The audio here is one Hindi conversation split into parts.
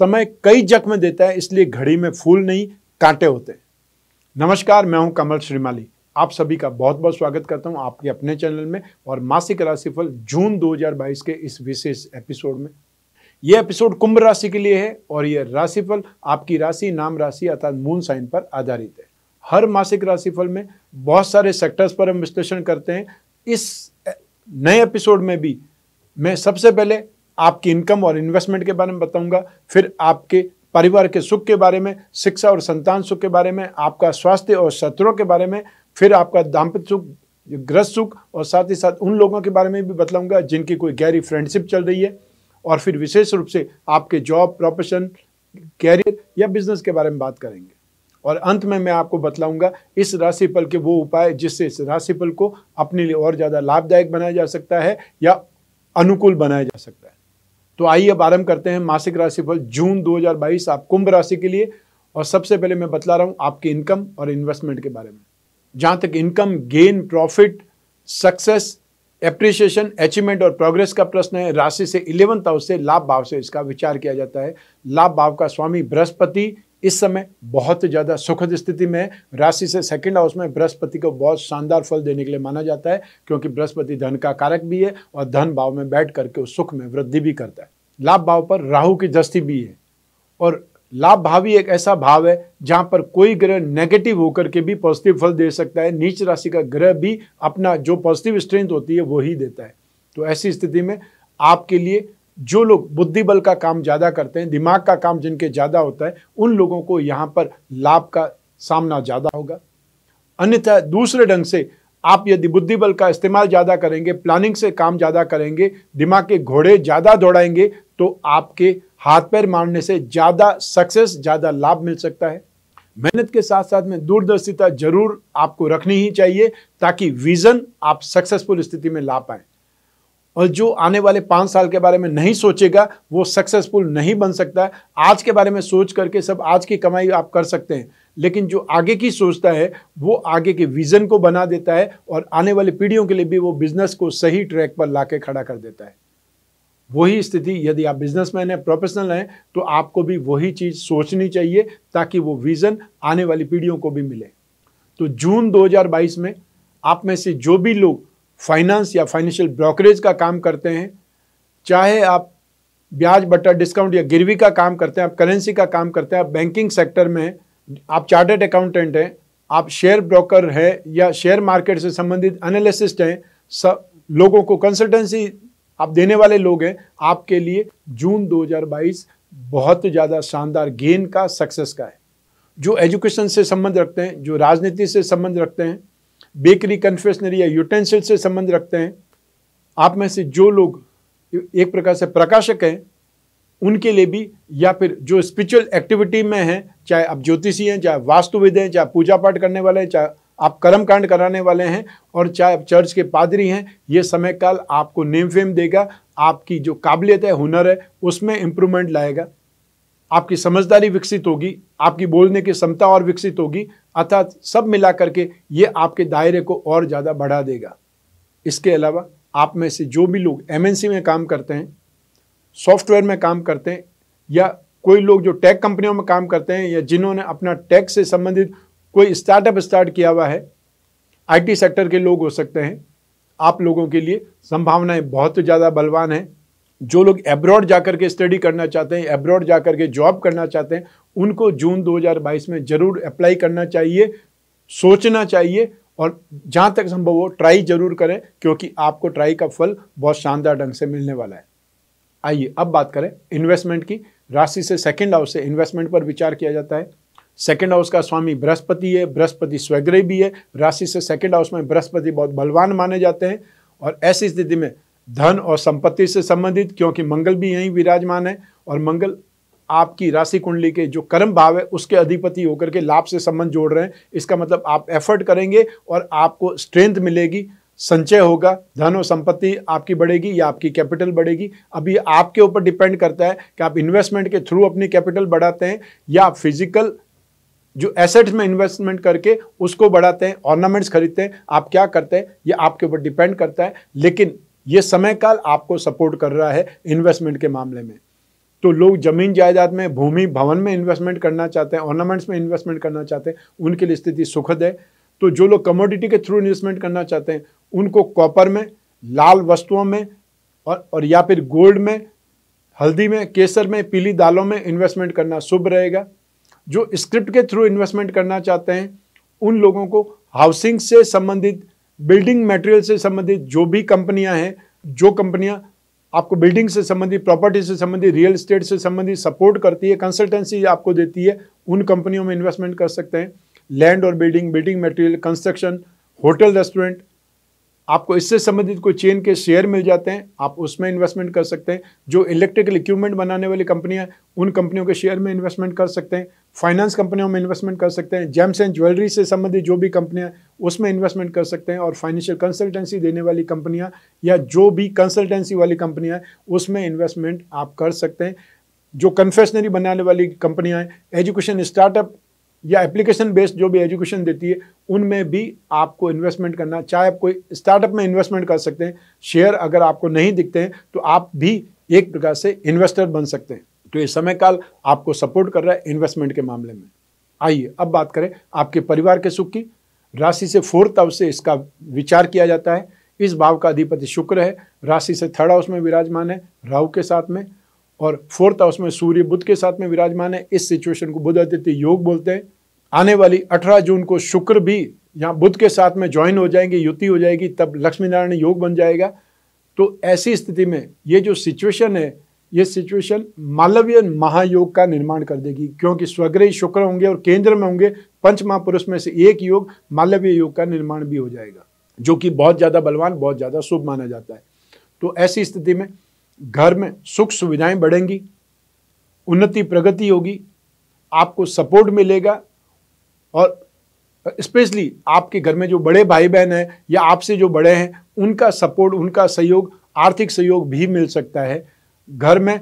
समय कई जख्म देता है इसलिए घड़ी में फूल नहीं कांटे होते नमस्कार मैं हूं कमल श्रीमाली आप सभी का बहुत बहुत स्वागत करता हूं आपके अपने चैनल में और मासिक राशिफल जून 2022 के इस विशेष एपिसोड में यह एपिसोड कुंभ राशि के लिए है और यह राशिफल आपकी राशि नाम राशि अर्थात मून साइन पर आधारित है हर मासिक राशिफल में बहुत सारे सेक्टर्स पर हम विश्लेषण करते हैं इस नए एपिसोड में भी मैं सबसे पहले आपकी इनकम और इन्वेस्टमेंट के बारे में बताऊंगा फिर आपके परिवार के सुख के बारे में शिक्षा और संतान सुख के बारे में आपका स्वास्थ्य और शत्रुओं के बारे में फिर आपका दाम्पत्य सुख ग्रस्त सुख और साथ ही साथ उन लोगों के बारे में भी बताऊँगा जिनकी कोई गहरी फ्रेंडशिप चल रही है और फिर विशेष रूप से आपके जॉब प्रोफेशन कैरियर या बिजनेस के बारे में बात करेंगे और अंत में मैं आपको बतलाऊंगा इस राशिफल के वो उपाय जिससे इस राशिफल को अपने लिए और ज़्यादा लाभदायक बनाया जा सकता है या अनुकूल बनाया जा सकता है तो आइए अब आरंभ करते हैं मासिक राशिफल जून 2022 आप कुंभ राशि के लिए और सबसे पहले मैं बतला रहा हूं आपकी इनकम और इन्वेस्टमेंट के बारे में जहां तक income gain profit success appreciation achievement और प्रोग्रेस का प्रश्न है राशि से इलेवंथ हाउस से लाभ भाव से इसका विचार किया जाता है लाभ भाव का स्वामी बृहस्पति इस समय बहुत ज़्यादा सुखद स्थिति में राशि से सेकंड हाउस में बृहस्पति को बहुत शानदार फल देने के लिए माना जाता है क्योंकि बृहस्पति धन का कारक भी है और धन भाव में बैठ करके उस सुख में वृद्धि भी करता है लाभ भाव पर राहु की दृष्टि भी है और लाभ भाव ही एक ऐसा भाव है जहां पर कोई ग्रह नेगेटिव होकर के भी पॉजिटिव फल दे सकता है नीच राशि का ग्रह भी अपना जो पॉजिटिव स्ट्रेंथ होती है वो ही देता है तो ऐसी स्थिति में आपके लिए जो लोग बुद्धि बल का काम ज़्यादा करते हैं दिमाग का काम जिनके ज़्यादा होता है उन लोगों को यहाँ पर लाभ का सामना ज़्यादा होगा अन्यथा दूसरे ढंग से आप यदि बुद्धि बल का इस्तेमाल ज़्यादा करेंगे प्लानिंग से काम ज़्यादा करेंगे दिमाग के घोड़े ज़्यादा दौड़ाएंगे तो आपके हाथ पैर मारने से ज़्यादा सक्सेस ज़्यादा लाभ मिल सकता है मेहनत के साथ साथ में दूरदर्शिता जरूर आपको रखनी ही चाहिए ताकि विजन आप सक्सेसफुल स्थिति में ला पाएं और जो आने वाले पाँच साल के बारे में नहीं सोचेगा वो सक्सेसफुल नहीं बन सकता है आज के बारे में सोच करके सब आज की कमाई आप कर सकते हैं लेकिन जो आगे की सोचता है वो आगे के विज़न को बना देता है और आने वाली पीढ़ियों के लिए भी वो बिज़नेस को सही ट्रैक पर ला खड़ा कर देता है वही स्थिति यदि आप बिजनेसमैन हैं प्रोफेशनल हैं तो आपको भी वही चीज़ सोचनी चाहिए ताकि वो विज़न आने वाली पीढ़ियों को भी मिले तो जून 2022 में आप में से जो भी लोग फाइनेंस या फाइनेंशियल ब्रोकरेज का काम करते हैं चाहे आप ब्याज बटा डिस्काउंट या गिरवी का काम करते हैं आप करेंसी का काम करते हैं आप बैंकिंग सेक्टर में आप चार्टेड अकाउंटेंट हैं आप शेयर ब्रोकर हैं या शेयर मार्केट से संबंधित एनालिसिस्ट हैं सब लोगों को कंसल्टेंसी आप देने वाले लोग हैं आपके लिए जून 2022 बहुत ज़्यादा शानदार गेन का सक्सेस का है जो एजुकेशन से संबंध रखते हैं जो राजनीति से संबंध रखते हैं बेकरी कन्फेशनरी या यूटेंसिल से संबंध रखते हैं आप में से जो लोग एक प्रकार से प्रकाशक हैं उनके लिए भी या फिर जो स्पिरिचुअल एक्टिविटी में हैं चाहे आप ज्योतिषी हैं चाहे वास्तुविद हैं चाहे पूजा पाठ करने वाले हैं चाहे आप कर्म कांड कराने वाले हैं और चाहे आप चर्च के पादरी हैं ये समय काल आपको नेम फेम देगा आपकी जो काबिलियत है हुनर है उसमें इम्प्रूवमेंट लाएगा आपकी समझदारी विकसित होगी आपकी बोलने की क्षमता और विकसित होगी अर्थात सब मिला करके ये आपके दायरे को और ज़्यादा बढ़ा देगा इसके अलावा आप में से जो भी लोग एम में काम करते हैं सॉफ्टवेयर में काम करते हैं या कोई लोग जो टेक कंपनियों में काम करते हैं या जिन्होंने अपना टेक से संबंधित कोई स्टार्टअप स्टार्ट किया हुआ है आईटी सेक्टर के लोग हो सकते हैं आप लोगों के लिए संभावनाएं बहुत ज़्यादा बलवान हैं जो लोग एब्रॉड जाकर के स्टडी करना चाहते हैं एब्रॉड जाकर के जॉब करना चाहते हैं उनको जून 2022 में ज़रूर अप्लाई करना चाहिए सोचना चाहिए और जहाँ तक संभव हो ट्राई जरूर करें क्योंकि आपको ट्राई का फल बहुत शानदार ढंग से मिलने वाला है आइए अब बात करें इन्वेस्टमेंट की राशि से सेकेंड हाउस से इन्वेस्टमेंट पर विचार किया जाता है सेकेंड हाउस का स्वामी बृहस्पति है बृहस्पति स्वग्रह भी है राशि से सेकेंड हाउस में बृहस्पति बहुत बलवान माने जाते हैं और ऐसी स्थिति में धन और संपत्ति से संबंधित क्योंकि मंगल भी यहीं विराजमान है और मंगल आपकी राशि कुंडली के जो कर्म भाव है उसके अधिपति होकर के लाभ से संबंध जोड़ रहे हैं इसका मतलब आप एफर्ट करेंगे और आपको स्ट्रेंथ मिलेगी संचय होगा धन और संपत्ति आपकी बढ़ेगी या आपकी कैपिटल बढ़ेगी अभी आपके ऊपर डिपेंड करता है कि आप इन्वेस्टमेंट के थ्रू अपनी कैपिटल बढ़ाते हैं या फिजिकल जो एसेट्स में इन्वेस्टमेंट करके उसको बढ़ाते हैं ऑर्नामेंट्स खरीदते हैं आप क्या करते हैं ये आपके ऊपर डिपेंड करता है लेकिन ये समय काल आपको सपोर्ट कर रहा है इन्वेस्टमेंट के मामले में तो लोग जमीन जायदाद में भूमि भवन में इन्वेस्टमेंट करना चाहते हैं ऑर्नामेंट्स में इन्वेस्टमेंट करना चाहते हैं उनके लिए स्थिति सुखद है तो जो लोग कमोडिटी के थ्रू इन्वेस्टमेंट करना चाहते हैं उनको कॉपर में लाल वस्तुओं में और और या फिर गोल्ड में हल्दी में केसर में पीली दालों में इन्वेस्टमेंट करना शुभ रहेगा जो स्क्रिप्ट के थ्रू इन्वेस्टमेंट करना चाहते हैं उन लोगों को हाउसिंग से संबंधित बिल्डिंग मटेरियल से संबंधित जो भी कंपनियां हैं जो कंपनियां आपको बिल्डिंग से संबंधित प्रॉपर्टी से संबंधित रियल स्टेट से संबंधित सपोर्ट करती है कंसल्टेंसी आपको देती है उन कंपनियों में इन्वेस्टमेंट कर सकते हैं लैंड और building building material construction hotel restaurant आपको इससे संबंधित कोई चेन के शेयर मिल जाते हैं आप उसमें इन्वेस्टमेंट कर सकते हैं जो इलेक्ट्रिकल इक्विपमेंट बनाने वाली कंपनियां उन कंपनियों के शेयर में इन्वेस्टमेंट कर सकते हैं फाइनेंस कंपनियों में इन्वेस्टमेंट कर सकते हैं जेम्स एंड ज्वेलरी से संबंधित जो भी कंपनियां उसमें इन्वेस्टमेंट कर सकते हैं और फाइनेंशियल कंसल्टेंसी देने वाली कंपनियां या जो भी कंसल्टेंसी वाली कंपनियां हैं उसमें इन्वेस्टमेंट आप कर सकते हैं जो कन्फेशनरी बनाने वाली कंपनियां हैं एजुकेशन स्टार्टअप या एप्लीकेशन बेस्ड जो भी एजुकेशन देती है उनमें भी आपको इन्वेस्टमेंट करना चाहे आप कोई स्टार्टअप में इन्वेस्टमेंट कर सकते हैं शेयर अगर आपको नहीं दिखते हैं तो आप भी एक प्रकार से इन्वेस्टर बन सकते हैं तो ये समय काल आपको सपोर्ट कर रहा है इन्वेस्टमेंट के मामले में आइए अब बात करें आपके परिवार के सुख की राशि से फोर्थ हाउस से इसका विचार किया जाता है इस भाव का अधिपति शुक्र है राशि से थर्ड हाउस में विराजमान है राहु के साथ में और फोर्थ हाउस में सूर्य बुद्ध के साथ में विराजमान है इस सिचुएशन को बुद्ध आदित्य योग बोलते हैं आने वाली 18 जून को शुक्र भी यहाँ बुद्ध के साथ में ज्वाइन हो जाएंगे युति हो जाएगी तब लक्ष्मी नारायण योग बन जाएगा तो ऐसी स्थिति में ये जो सिचुएशन है ये सिचुएशन मालवीय महायोग का निर्माण कर देगी क्योंकि स्वग्रह शुक्र होंगे और केंद्र में होंगे पंच महापुरुष में से एक योग मालवीय योग का निर्माण भी हो जाएगा जो कि बहुत ज़्यादा बलवान बहुत ज़्यादा शुभ माना जाता है तो ऐसी स्थिति में घर में सुख सुविधाएं बढ़ेंगी उन्नति प्रगति होगी आपको सपोर्ट मिलेगा और स्पेशली आपके घर में जो बड़े भाई बहन हैं या आपसे जो बड़े हैं उनका सपोर्ट उनका सहयोग आर्थिक सहयोग भी मिल सकता है घर में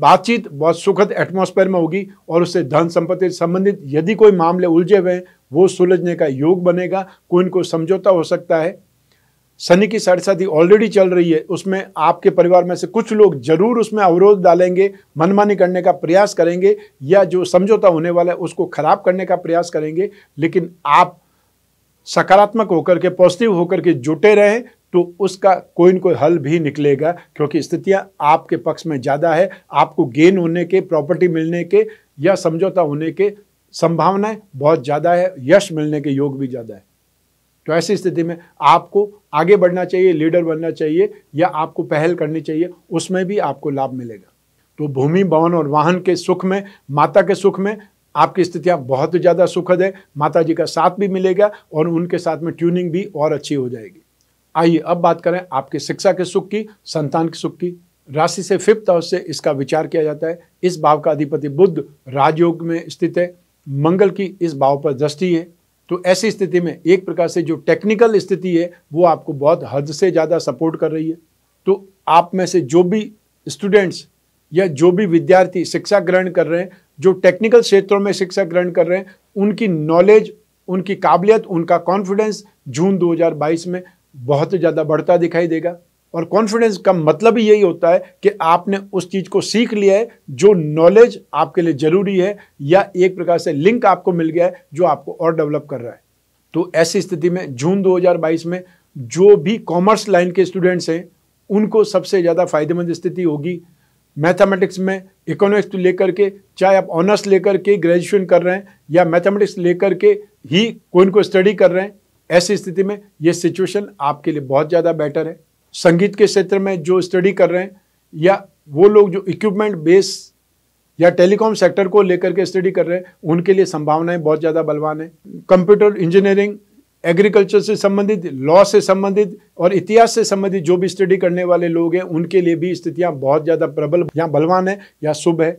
बातचीत बहुत सुखद एटमॉस्फेयर में होगी और उससे धन संपत्ति संबंधित यदि कोई मामले उलझे हुए हैं वो सुलझने का योग बनेगा कोई इनको समझौता हो सकता है शनि की साढ़े साथी ऑलरेडी चल रही है उसमें आपके परिवार में से कुछ लोग जरूर उसमें अवरोध डालेंगे मनमानी करने का प्रयास करेंगे या जो समझौता होने वाला है उसको खराब करने का प्रयास करेंगे लेकिन आप सकारात्मक होकर के पॉजिटिव होकर के जुटे रहें तो उसका कोई न कोई हल भी निकलेगा क्योंकि स्थितियां आपके पक्ष में ज़्यादा है आपको गेन होने के प्रॉपर्टी मिलने के या समझौता होने के संभावनाएं बहुत ज़्यादा है यश मिलने के योग भी ज़्यादा है तो ऐसी स्थिति में आपको आगे बढ़ना चाहिए लीडर बनना चाहिए या आपको पहल करनी चाहिए उसमें भी आपको लाभ मिलेगा तो भूमि भवन और वाहन के सुख में माता के सुख में आपकी स्थितियाँ बहुत ज़्यादा सुखद है माता जी का साथ भी मिलेगा और उनके साथ में ट्यूनिंग भी और अच्छी हो जाएगी आइए अब बात करें आपके शिक्षा के सुख की संतान के सुख की राशि से फिफ्थ हाउस से इसका विचार किया जाता है इस भाव का अधिपति बुद्ध राजयोग में स्थित है मंगल की इस भाव पर दृष्टि है तो ऐसी स्थिति में एक प्रकार से जो टेक्निकल स्थिति है वो आपको बहुत हद से ज़्यादा सपोर्ट कर रही है तो आप में से जो भी स्टूडेंट्स या जो भी विद्यार्थी शिक्षा ग्रहण कर रहे हैं जो टेक्निकल क्षेत्रों में शिक्षा ग्रहण कर रहे हैं उनकी नॉलेज उनकी काबिलियत उनका कॉन्फिडेंस जून 2022 में बहुत ज़्यादा बढ़ता दिखाई देगा और कॉन्फिडेंस का मतलब ही यही होता है कि आपने उस चीज़ को सीख लिया है जो नॉलेज आपके लिए ज़रूरी है या एक प्रकार से लिंक आपको मिल गया है जो आपको और डेवलप कर रहा है तो ऐसी स्थिति में जून 2022 में जो भी कॉमर्स लाइन के स्टूडेंट्स हैं उनको सबसे ज़्यादा फायदेमंद स्थिति होगी मैथमेटिक्स में इकोनॉमिक्स तो लेकर के चाहे आप ऑनर्स लेकर के ग्रेजुएशन कर रहे हैं या मैथमेटिक्स लेकर के ही कोई को स्टडी कर रहे हैं ऐसी स्थिति में ये सिचुएशन आपके लिए बहुत ज़्यादा बेटर है संगीत के क्षेत्र में जो स्टडी कर रहे हैं या वो लोग जो इक्विपमेंट बेस या टेलीकॉम सेक्टर को लेकर के स्टडी कर रहे हैं उनके लिए संभावनाएं बहुत ज़्यादा बलवान है कंप्यूटर इंजीनियरिंग एग्रीकल्चर से संबंधित लॉ से संबंधित और इतिहास से संबंधित जो भी स्टडी करने वाले लोग हैं उनके लिए भी स्थितियाँ बहुत ज़्यादा प्रबल या बलवान है या शुभ है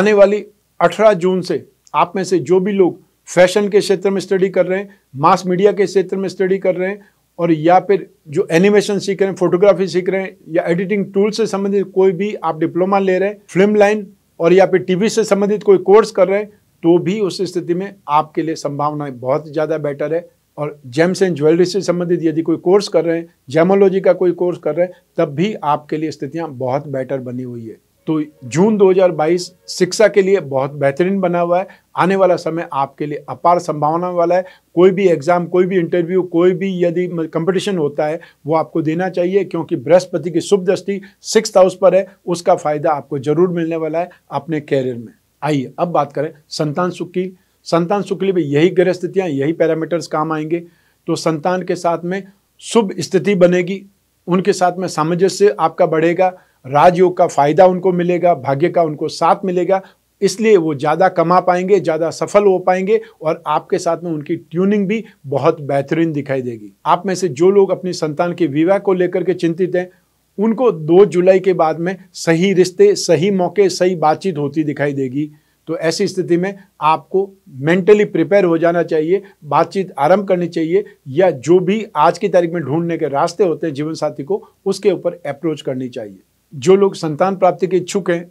आने वाली 18 जून से आप में से जो भी लोग फैशन के क्षेत्र में स्टडी कर रहे हैं मास मीडिया के क्षेत्र में स्टडी कर रहे हैं और या फिर जो एनिमेशन सीख रहे हैं फोटोग्राफी सीख रहे हैं या एडिटिंग टूल से संबंधित कोई भी आप डिप्लोमा ले रहे हैं फिल्म लाइन और या फिर टीवी से संबंधित कोई कोर्स कर रहे हैं तो भी उस स्थिति में आपके लिए संभावनाएं बहुत ज़्यादा बेटर है और जेम्स एंड ज्वेलरी से संबंधित यदि कोई कोर्स कर रहे हैं जेमोलॉजी का कोई कोर्स कर रहे हैं तब भी आपके लिए स्थितियाँ बहुत बेटर बनी हुई है तो जून 2022 शिक्षा के लिए बहुत बेहतरीन बना हुआ है आने वाला समय आपके लिए अपार संभावना वाला है कोई भी एग्ज़ाम कोई भी इंटरव्यू कोई भी यदि कंपटीशन होता है वो आपको देना चाहिए क्योंकि बृहस्पति की शुभ दृष्टि सिक्स हाउस पर है उसका फ़ायदा आपको ज़रूर मिलने वाला है अपने कैरियर में आइए अब बात करें संतान सुख की संतान सुख के लिए भी यही ग्रह स्थितियाँ यही पैरामीटर्स काम आएंगे तो संतान के साथ में शुभ स्थिति बनेगी उनके साथ में सामंजस्य आपका बढ़ेगा राजयोग का फायदा उनको मिलेगा भाग्य का उनको साथ मिलेगा इसलिए वो ज़्यादा कमा पाएंगे ज़्यादा सफल हो पाएंगे और आपके साथ में उनकी ट्यूनिंग भी बहुत बेहतरीन दिखाई देगी आप में से जो लोग अपनी संतान के विवाह को लेकर के चिंतित हैं उनको 2 जुलाई के बाद में सही रिश्ते सही मौके सही बातचीत होती दिखाई देगी तो ऐसी स्थिति में आपको मेंटली प्रिपेयर हो जाना चाहिए बातचीत आरंभ करनी चाहिए या जो भी आज की तारीख में ढूंढने के रास्ते होते हैं जीवन साथी को उसके ऊपर अप्रोच करनी चाहिए जो लोग संतान प्राप्ति के इच्छुक हैं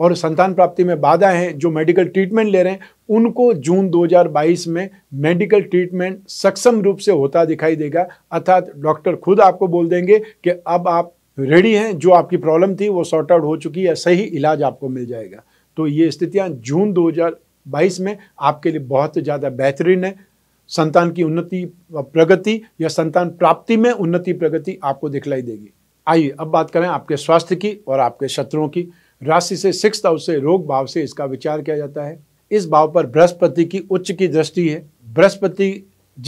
और संतान प्राप्ति में बाधा हैं जो मेडिकल ट्रीटमेंट ले रहे हैं उनको जून 2022 में मेडिकल ट्रीटमेंट सक्षम रूप से होता दिखाई देगा अर्थात डॉक्टर खुद आपको बोल देंगे कि अब आप रेडी हैं जो आपकी प्रॉब्लम थी वो सॉर्ट आउट हो चुकी है सही इलाज आपको मिल जाएगा तो ये स्थितियाँ जून 2022 में आपके लिए बहुत ज़्यादा बेहतरीन है संतान की उन्नति प्रगति या संतान प्राप्ति में उन्नति प्रगति आपको दिखलाई देगी आइए अब बात करें आपके स्वास्थ्य की और आपके शत्रुओं की राशि से सिक्स हाउस से रोग भाव से इसका विचार किया जाता है इस भाव पर बृहस्पति की उच्च की दृष्टि है बृहस्पति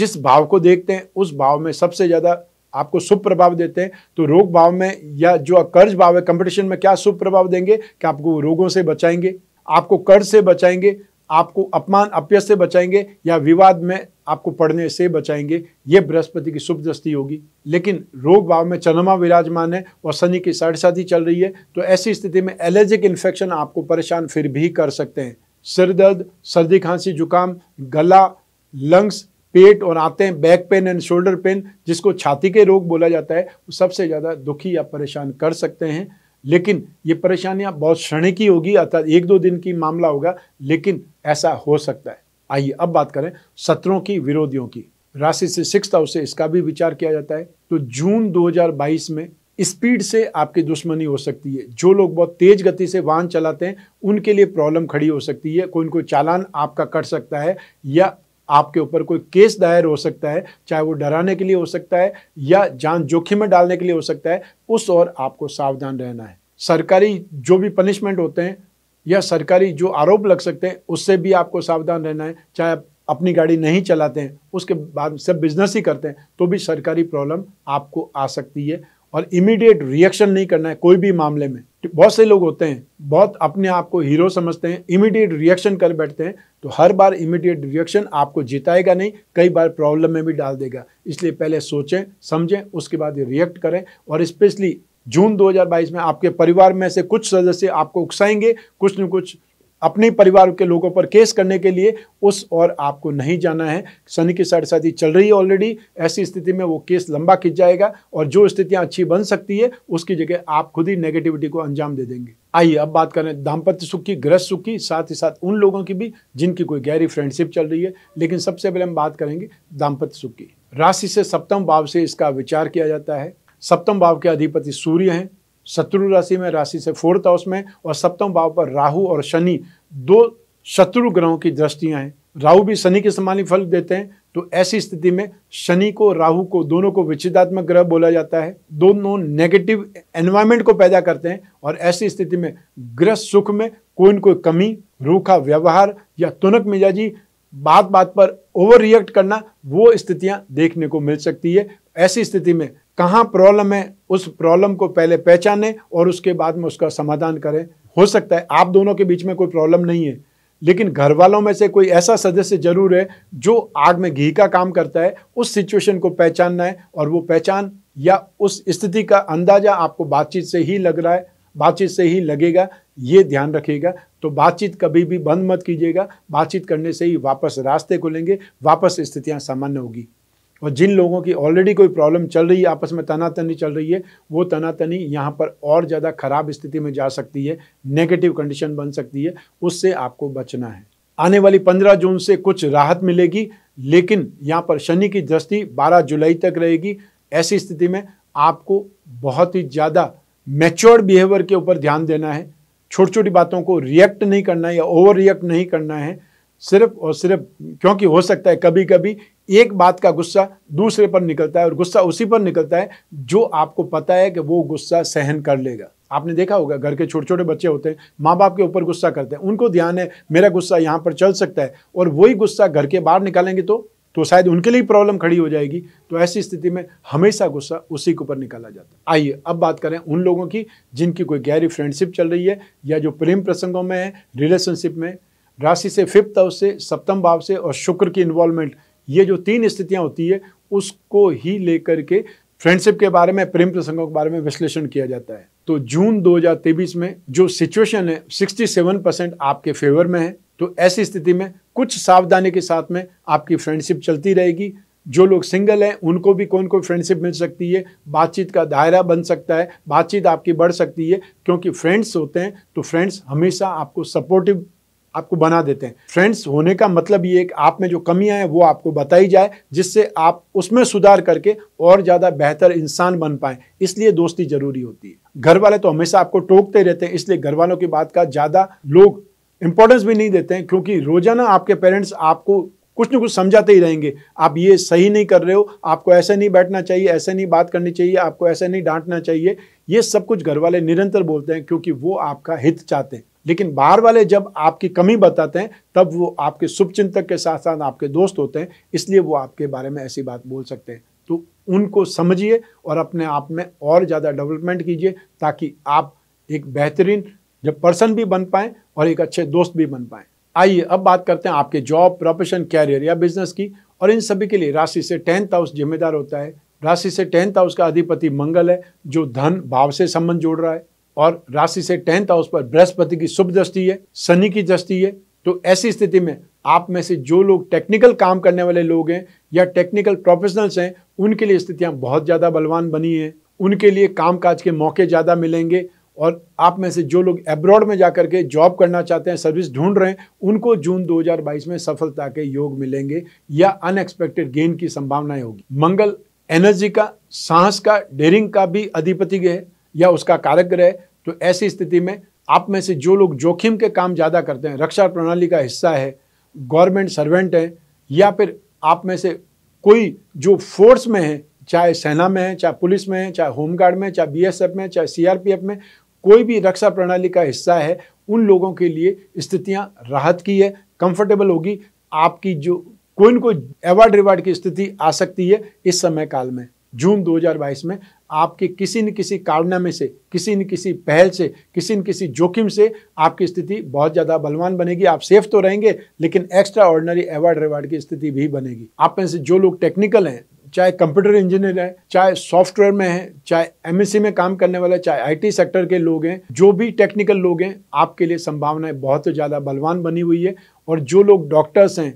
जिस भाव को देखते हैं उस भाव में सबसे ज़्यादा आपको शुभ प्रभाव देते हैं तो रोग भाव में या जो कर्ज भाव है कंपटीशन में क्या शुभ प्रभाव देंगे कि आपको रोगों से बचाएंगे आपको कर्ज से बचाएंगे आपको अपमान अप्य से बचाएंगे या विवाद में आपको पढ़ने से बचाएंगे ये बृहस्पति की शुभ दृष्टि होगी लेकिन रोग भाव में चंद्रमा विराजमान है और शनि की साढ़े ही चल रही है तो ऐसी स्थिति में एलर्जिक इन्फेक्शन आपको परेशान फिर भी कर सकते हैं सिर दर्द सर्दी खांसी जुकाम गला लंग्स पेट और आते हैं back pain and shoulder pain जिसको छाती के रोग बोला जाता है वो सबसे ज़्यादा दुखी या परेशान कर सकते हैं लेकिन ये परेशानियाँ बहुत क्षणिकी होगी अर्थात एक दो दिन की मामला होगा लेकिन ऐसा हो सकता है आइए अब बात करें सत्रों की विरोधियों की राशि से सिक्स हाउस से इसका भी विचार किया जाता है तो जून 2022 में स्पीड से आपकी दुश्मनी हो सकती है जो लोग बहुत तेज गति से वाहन चलाते हैं उनके लिए प्रॉब्लम खड़ी हो सकती है कोई कोई चालान आपका कट सकता है या आपके ऊपर कोई केस दायर हो सकता है चाहे वो डराने के लिए हो सकता है या जान जोखिम में डालने के लिए हो सकता है उस और आपको सावधान रहना है सरकारी जो भी पनिशमेंट होते हैं या सरकारी जो आरोप लग सकते हैं उससे भी आपको सावधान रहना है चाहे आप अपनी गाड़ी नहीं चलाते हैं उसके बाद सब बिजनेस ही करते हैं तो भी सरकारी प्रॉब्लम आपको आ सकती है और इमीडिएट रिएक्शन नहीं करना है कोई भी मामले में बहुत से लोग होते हैं बहुत अपने आप को हीरो समझते हैं इमीडिएट रिएक्शन कर बैठते हैं तो हर बार इमीडिएट रिएक्शन आपको जिताएगा नहीं कई बार प्रॉब्लम में भी डाल देगा इसलिए पहले सोचें समझें उसके बाद रिएक्ट करें और स्पेशली जून 2022 में आपके परिवार में से कुछ सदस्य आपको उकसाएंगे कुछ न कुछ अपने परिवार के लोगों पर केस करने के लिए उस और आपको नहीं जाना है शनि की साढ़े साथी चल रही है ऑलरेडी ऐसी स्थिति में वो केस लंबा खिंच जाएगा और जो स्थितियां अच्छी बन सकती है उसकी जगह आप खुद ही नेगेटिविटी को अंजाम दे देंगे आइए अब बात करें दाम्पत्य सुख की गृह सुख की साथ ही साथ उन लोगों की भी जिनकी कोई गहरी फ्रेंडशिप चल रही है लेकिन सबसे पहले हम बात करेंगे दाम्पत्य सुख की राशि से सप्तम भाव से इसका विचार किया जाता है सप्तम भाव के अधिपति सूर्य हैं शत्रु राशि में राशि से फोर्थ हाउस में और सप्तम भाव पर राहु और शनि दो शत्रु ग्रहों की दृष्टियाँ हैं राहु भी शनि के समानी फल देते हैं तो ऐसी स्थिति में शनि को राहु को दोनों को विचिदात्मक ग्रह बोला जाता है दोनों नेगेटिव एनवायरमेंट को पैदा करते हैं और ऐसी स्थिति में ग्रह सुख में कोई न कोई कमी रूखा व्यवहार या तुनक मिजाजी बात बात पर ओवर रिएक्ट करना वो स्थितियां देखने को मिल सकती है ऐसी स्थिति में कहाँ प्रॉब्लम है उस प्रॉब्लम को पहले पहचानें और उसके बाद में उसका समाधान करें हो सकता है आप दोनों के बीच में कोई प्रॉब्लम नहीं है लेकिन घर वालों में से कोई ऐसा सदस्य जरूर है जो आग में घी का काम करता है उस सिचुएशन को पहचानना है और वो पहचान या उस स्थिति का अंदाज़ा आपको बातचीत से ही लग रहा है बातचीत से ही लगेगा ये ध्यान रखिएगा तो बातचीत कभी भी बंद मत कीजिएगा बातचीत करने से ही वापस रास्ते खुलेंगे वापस स्थितियाँ सामान्य होगी और जिन लोगों की ऑलरेडी कोई प्रॉब्लम चल रही है आपस में तनातनी चल रही है वो तनातनी यहाँ पर और ज़्यादा ख़राब स्थिति में जा सकती है नेगेटिव कंडीशन बन सकती है उससे आपको बचना है आने वाली पंद्रह जून से कुछ राहत मिलेगी लेकिन यहाँ पर शनि की दृष्टि बारह जुलाई तक रहेगी ऐसी स्थिति में आपको बहुत ही ज़्यादा मेच्योर बिहेवियर के ऊपर ध्यान देना है छोटी छोटी बातों को रिएक्ट नहीं करना है या ओवर रिएक्ट नहीं करना है सिर्फ और सिर्फ क्योंकि हो सकता है कभी कभी एक बात का गुस्सा दूसरे पर निकलता है और गुस्सा उसी पर निकलता है जो आपको पता है कि वो गुस्सा सहन कर लेगा आपने देखा होगा घर के छोटे छोटे बच्चे होते हैं माँ बाप के ऊपर गुस्सा करते हैं उनको ध्यान है मेरा गुस्सा यहाँ पर चल सकता है और वही गुस्सा घर के बाहर निकालेंगे तो तो शायद उनके लिए प्रॉब्लम खड़ी हो जाएगी तो ऐसी स्थिति में हमेशा गुस्सा उसी के ऊपर निकाला जाता है आइए अब बात करें उन लोगों की जिनकी कोई गहरी फ्रेंडशिप चल रही है या जो प्रेम प्रसंगों में है रिलेशनशिप में राशि से फिफ्थ हाउस से सप्तम भाव से और शुक्र की इन्वॉल्वमेंट ये जो तीन स्थितियाँ होती है उसको ही लेकर के फ्रेंडशिप के बारे में प्रेम प्रसंगों के बारे में विश्लेषण किया जाता है तो जून 2023 में जो सिचुएशन है 67 परसेंट आपके फेवर में है तो ऐसी स्थिति में कुछ सावधानी के साथ में आपकी फ्रेंडशिप चलती रहेगी जो लोग सिंगल हैं उनको भी कौन कोई फ्रेंडशिप मिल सकती है बातचीत का दायरा बन सकता है बातचीत आपकी बढ़ सकती है क्योंकि फ्रेंड्स होते हैं तो फ्रेंड्स हमेशा आपको सपोर्टिव आपको बना देते हैं फ्रेंड्स होने का मतलब ये कि आप में जो कमियां हैं वो आपको बताई जाए जिससे आप उसमें सुधार करके और ज़्यादा बेहतर इंसान बन पाए इसलिए दोस्ती ज़रूरी होती है घर वाले तो हमेशा आपको टोकते रहते हैं इसलिए घर वालों की बात का ज़्यादा लोग इंपॉर्टेंस भी नहीं देते हैं क्योंकि रोज़ाना आपके पेरेंट्स आपको कुछ ना कुछ समझाते ही रहेंगे आप ये सही नहीं कर रहे हो आपको ऐसे नहीं बैठना चाहिए ऐसे नहीं बात करनी चाहिए आपको ऐसे नहीं डांटना चाहिए ये सब कुछ घर वाले निरंतर बोलते हैं क्योंकि वो आपका हित चाहते हैं लेकिन बाहर वाले जब आपकी कमी बताते हैं तब वो आपके शुभचिंतक के साथ साथ आपके दोस्त होते हैं इसलिए वो आपके बारे में ऐसी बात बोल सकते हैं तो उनको समझिए और अपने आप में और ज़्यादा डेवलपमेंट कीजिए ताकि आप एक बेहतरीन जब पर्सन भी बन पाएँ और एक अच्छे दोस्त भी बन पाएँ आइए अब बात करते हैं आपके जॉब प्रोफेशन कैरियर या बिजनेस की और इन सभी के लिए राशि से टेंथ हाउस जिम्मेदार होता है राशि से टेंथ हाउस का अधिपति मंगल है जो धन भाव से संबंध जोड़ रहा है और राशि से टेंथ हाउस पर बृहस्पति की शुभ दृष्टि है शनि की दृष्टि है तो ऐसी स्थिति में आप में से जो लोग टेक्निकल काम करने वाले लोग हैं या टेक्निकल प्रोफेशनल्स हैं उनके लिए स्थितियां बहुत ज़्यादा बलवान बनी हैं उनके लिए कामकाज के मौके ज़्यादा मिलेंगे और आप में से जो लोग एब्रॉड में जाकर के जॉब करना चाहते हैं सर्विस ढूंढ रहे हैं उनको जून 2022 में सफलता के योग मिलेंगे या अनएक्सपेक्टेड गेन की संभावनाएं होगी मंगल एनर्जी का सांस का डेरिंग का भी अधिपति है या उसका कारक है तो ऐसी स्थिति में आप में से जो लोग जोखिम के काम ज़्यादा करते हैं रक्षा प्रणाली का हिस्सा है गवर्नमेंट सर्वेंट हैं या फिर आप में से कोई जो फोर्स में है चाहे सेना में है चाहे पुलिस में है चाहे होमगार्ड में चाहे बीएसएफ में चाहे सीआरपीएफ में कोई भी रक्षा प्रणाली का हिस्सा है उन लोगों के लिए स्थितियां राहत की है कंफर्टेबल होगी आपकी जो कोई न कोई अवार्ड रिवार्ड की स्थिति आ सकती है इस समय काल में जून 2022 में आपके किसी न किसी कारनामे से किसी न किसी पहल से किसी न किसी जोखिम से आपकी स्थिति बहुत ज़्यादा बलवान बनेगी आप सेफ तो रहेंगे लेकिन एक्स्ट्रा ऑर्डनरी अवार्ड रिवार्ड की स्थिति भी बनेगी आप में से जो लोग टेक्निकल हैं चाहे कंप्यूटर इंजीनियर है चाहे सॉफ्टवेयर में है चाहे एमएससी में काम करने वाले चाहे आईटी सेक्टर के लोग हैं जो भी टेक्निकल लोग हैं आपके लिए संभावनाएं बहुत ज़्यादा बलवान बनी हुई है और जो लोग डॉक्टर्स हैं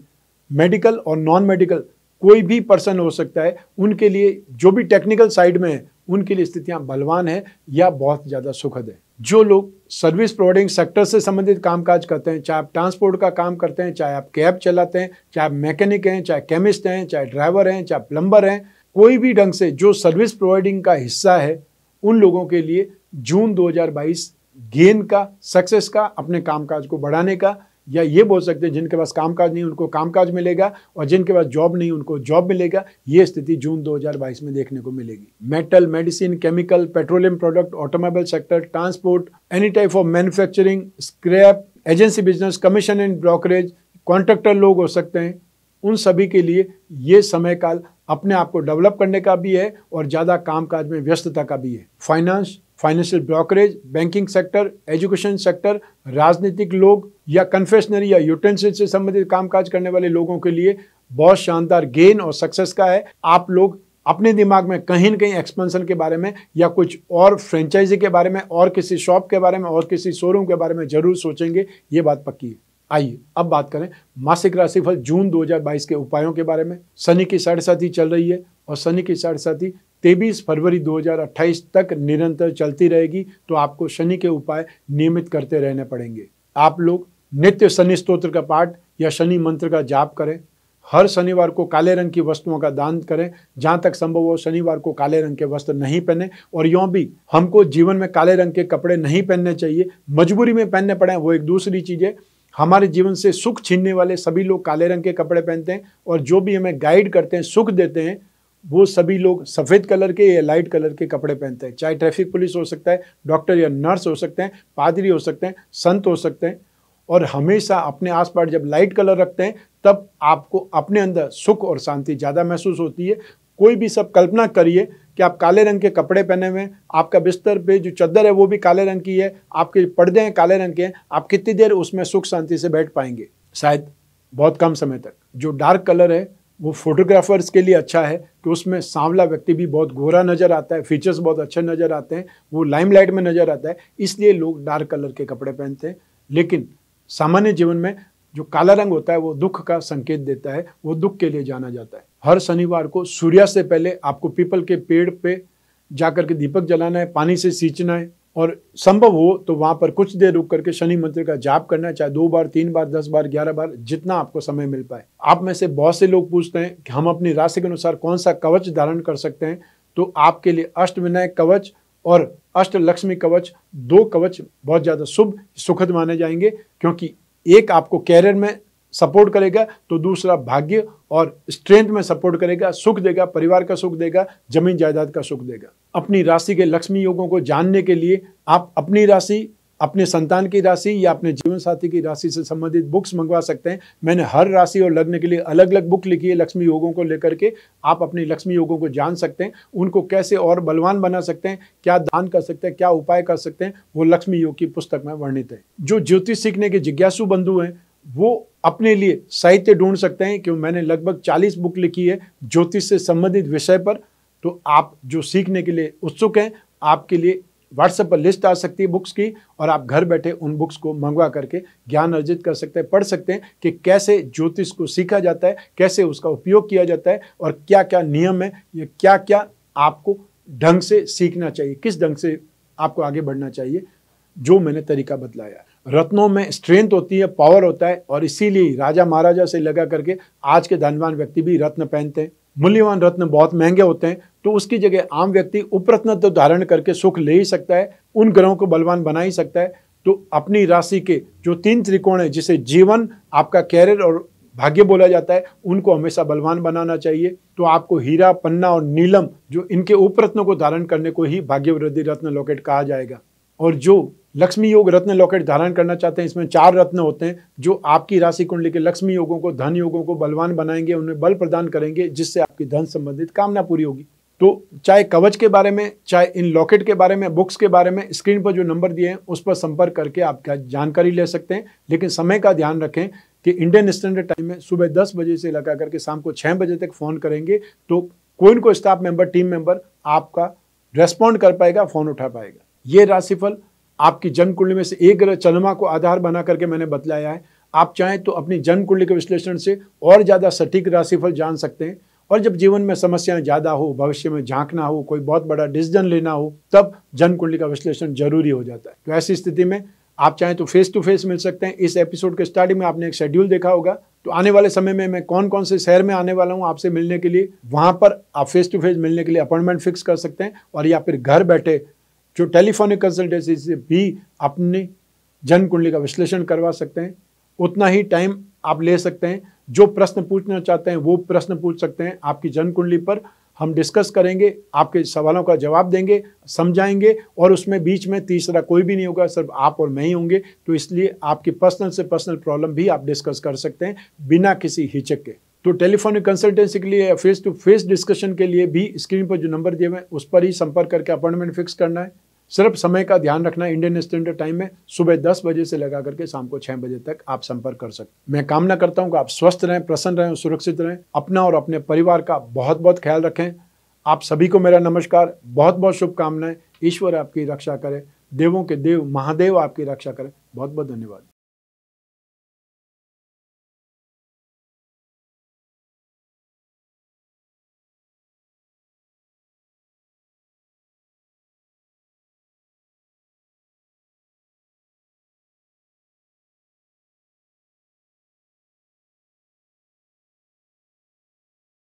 मेडिकल और नॉन मेडिकल कोई भी पर्सन हो सकता है उनके लिए जो भी टेक्निकल साइड में है उनके लिए स्थितियां बलवान है या बहुत ज़्यादा सुखद है जो लोग सर्विस प्रोवाइडिंग सेक्टर से संबंधित कामकाज करते हैं चाहे आप ट्रांसपोर्ट का काम करते हैं चाहे आप कैब चलाते हैं चाहे आप मैकेनिक हैं चाहे केमिस्ट हैं चाहे ड्राइवर हैं चाहे प्लम्बर हैं कोई भी ढंग से जो सर्विस प्रोवाइडिंग का हिस्सा है उन लोगों के लिए जून 2022 गेन का सक्सेस का अपने कामकाज को बढ़ाने का या ये बोल सकते हैं जिनके पास कामकाज नहीं उनको कामकाज मिलेगा और जिनके पास जॉब नहीं उनको जॉब मिलेगा ये स्थिति जून 2022 में देखने को मिलेगी metal medicine chemical petroleum product automobile sector transport any type of manufacturing scrap agency business commission and brokerage contractor लोग हो सकते हैं उन सभी के लिए ये समय काल अपने आप को डेवलप करने का भी है और ज़्यादा कामकाज में व्यस्तता का भी है finance financial brokerage banking sector education sector राजनीतिक लोग या कन्फेशनरी या यूटेंसिल से संबंधित कामकाज करने वाले लोगों के लिए बहुत शानदार गेन और सक्सेस का है आप लोग अपने दिमाग में कहीं ना कहीं एक्सपेंशन के बारे में या कुछ और फ्रेंचाइजी के बारे में और किसी शॉप के बारे में और किसी शोरूम के बारे में जरूर सोचेंगे ये बात पक्की है आइए अब बात करें मासिक राशिफल जून 2022 के उपायों के बारे में शनि की साढ़े साथ ही चल रही है और शनि के साढ़े साथी तेईस फरवरी 2028 तक निरंतर चलती रहेगी तो आपको शनि के उपाय नियमित करते रहने पड़ेंगे आप लोग नित्य शनि स्त्रोत्र का पाठ या शनि मंत्र का जाप करें हर शनिवार को काले रंग की वस्तुओं का दान करें जहाँ तक संभव हो शनिवार को काले रंग के वस्त्र नहीं पहने और यों भी हमको जीवन में काले रंग के कपड़े नहीं पहनने चाहिए मजबूरी में पहनने पड़े वो एक दूसरी चीज़ है हमारे जीवन से सुख छीनने वाले सभी लोग काले रंग के कपड़े पहनते हैं और जो भी हमें गाइड करते हैं सुख देते हैं वो सभी लोग सफ़ेद कलर के या लाइट कलर के कपड़े पहनते हैं चाहे ट्रैफिक पुलिस हो सकता है डॉक्टर या नर्स हो सकते हैं पादरी हो सकते हैं संत हो सकते हैं और हमेशा अपने आस पास जब लाइट कलर रखते हैं तब आपको अपने अंदर सुख और शांति ज़्यादा महसूस होती है कोई भी सब कल्पना करिए कि आप काले रंग के कपड़े पहने हुए हैं आपका बिस्तर पे जो चद्दर है वो भी काले रंग की है आपके पर्दे हैं काले रंग के हैं आप कितनी देर उसमें सुख शांति से बैठ पाएंगे शायद बहुत कम समय तक जो डार्क कलर है वो फोटोग्राफर्स के लिए अच्छा है कि उसमें सांवला व्यक्ति भी बहुत गोरा नज़र आता है फीचर्स बहुत अच्छे नज़र आते हैं वो लाइमलाइट में नज़र आता है इसलिए लोग डार्क कलर के कपड़े पहनते हैं लेकिन सामान्य जीवन में जो काला रंग होता है वो दुख का संकेत देता है वो दुख के लिए जाना जाता है हर शनिवार को सूर्यास्त से पहले आपको पीपल के पेड़ पे जाकर के दीपक जलाना है पानी से सींचना है और संभव हो तो वहां पर कुछ देर रुक करके शनि मंत्र का जाप करना चाहे दो बार तीन बार दस बार ग्यारह बार जितना आपको समय मिल पाए आप में से बहुत से लोग पूछते हैं कि हम अपनी राशि के अनुसार कौन सा कवच धारण कर सकते हैं तो आपके लिए अष्ट विनायक कवच और अष्ट लक्ष्मी कवच दो कवच बहुत ज़्यादा शुभ सुखद माने जाएंगे क्योंकि एक आपको कैरियर में सपोर्ट करेगा तो दूसरा भाग्य और स्ट्रेंथ में सपोर्ट करेगा सुख देगा परिवार का सुख देगा जमीन जायदाद का सुख देगा अपनी राशि के लक्ष्मी योगों को जानने के लिए आप अपनी राशि अपने संतान की राशि या अपने जीवन साथी की राशि से संबंधित बुक्स मंगवा सकते हैं मैंने हर राशि और लग्न के लिए अलग अलग बुक लिखी है लक्ष्मी योगों को लेकर के आप अपने लक्ष्मी योगों को जान सकते हैं उनको कैसे और बलवान बना सकते हैं क्या दान कर सकते हैं क्या उपाय कर सकते हैं वो लक्ष्मी योग की पुस्तक में वर्णित है जो ज्योतिष सीखने के जिज्ञासु बंधु हैं वो अपने लिए साहित्य ढूंढ सकते हैं क्यों मैंने लगभग 40 बुक लिखी है ज्योतिष से संबंधित विषय पर तो आप जो सीखने के लिए उत्सुक हैं आपके लिए व्हाट्सएप पर लिस्ट आ सकती है बुक्स की और आप घर बैठे उन बुक्स को मंगवा करके ज्ञान अर्जित कर सकते हैं पढ़ सकते हैं कि कैसे ज्योतिष को सीखा जाता है कैसे उसका उपयोग किया जाता है और क्या क्या नियम है या क्या क्या आपको ढंग से सीखना चाहिए किस ढंग से आपको आगे बढ़ना चाहिए जो मैंने तरीका बतलाया रत्नों में स्ट्रेंथ होती है पावर होता है और इसीलिए राजा महाराजा से लगा करके आज के धनवान व्यक्ति भी रत्न पहनते हैं मूल्यवान रत्न बहुत महंगे होते हैं तो उसकी जगह आम व्यक्ति उपरत्न तो धारण करके सुख ले ही सकता है उन ग्रहों को बलवान बना ही सकता है तो अपनी राशि के जो तीन त्रिकोण है जिसे जीवन आपका कैरियर और भाग्य बोला जाता है उनको हमेशा बलवान बनाना चाहिए तो आपको हीरा पन्ना और नीलम जो इनके उपरत्नों को धारण करने को ही भाग्य वृद्धि रत्न लॉकेट कहा जाएगा और जो लक्ष्मी योग रत्न लॉकेट धारण करना चाहते हैं इसमें चार रत्न होते हैं जो आपकी राशि कुंडली के लक्ष्मी योगों को धन योगों को बलवान बनाएंगे उन्हें बल प्रदान करेंगे जिससे आपकी धन संबंधित कामना पूरी होगी तो चाहे कवच के बारे में चाहे इन लॉकेट के बारे में बुक्स के बारे में स्क्रीन पर जो नंबर दिए हैं उस पर संपर्क करके आप क्या जानकारी ले सकते हैं लेकिन समय का ध्यान रखें कि इंडियन स्टैंडर्ड टाइम में सुबह दस बजे से लगा करके शाम को छः बजे तक फ़ोन करेंगे तो कोई ना कोई स्टाफ मेंबर टीम मेंबर आपका रेस्पॉन्ड कर पाएगा फ़ोन उठा पाएगा ये राशिफल आपकी जन्म कुंडली में से एक ग्रह चंद्रमा को आधार बना करके मैंने बतलाया है आप चाहें तो अपनी जन्म कुंडली के विश्लेषण से और ज़्यादा सटीक राशिफल जान सकते हैं और जब जीवन में समस्याएं ज़्यादा हो भविष्य में झांकना हो कोई बहुत बड़ा डिसीजन लेना हो तब जन्म कुंडली का विश्लेषण जरूरी हो जाता है तो ऐसी स्थिति में आप चाहें तो फेस टू फेस मिल सकते हैं इस एपिसोड के स्टार्टिंग में आपने एक शेड्यूल देखा होगा तो आने वाले समय में मैं कौन कौन से शहर में आने वाला हूँ आपसे मिलने के लिए वहाँ पर आप फेस टू फेस मिलने के लिए अपॉइंटमेंट फिक्स कर सकते हैं और या फिर घर बैठे जो टेलीफोनिक कंसल्टेंसी से भी अपने जन्म कुंडली का विश्लेषण करवा सकते हैं उतना ही टाइम आप ले सकते हैं जो प्रश्न पूछना चाहते हैं वो प्रश्न पूछ सकते हैं आपकी जन्म कुंडली पर हम डिस्कस करेंगे आपके सवालों का जवाब देंगे समझाएंगे और उसमें बीच में तीसरा कोई भी नहीं होगा सिर्फ आप और मैं ही होंगे तो इसलिए आपकी पर्सनल से पर्सनल प्रॉब्लम भी आप डिस्कस कर सकते हैं बिना किसी हिचक के तो टेलीफोनिक कंसल्टेंसी के लिए फेस टू फेस डिस्कशन के लिए भी स्क्रीन पर जो नंबर दिए हुए हैं उस पर ही संपर्क करके अपॉइंटमेंट फिक्स करना है सिर्फ समय का ध्यान रखना है इंडियन स्टैंडर्ड टाइम में सुबह दस बजे से लगा करके शाम को छह बजे तक आप संपर्क कर सकते मैं कामना करता हूँ कि आप स्वस्थ रहें प्रसन्न रहें सुरक्षित रहें अपना और अपने परिवार का बहुत बहुत ख्याल रखें आप सभी को मेरा नमस्कार बहुत बहुत शुभकामनाएं ईश्वर आपकी रक्षा करें देवों के देव महादेव आपकी रक्षा करें बहुत बहुत धन्यवाद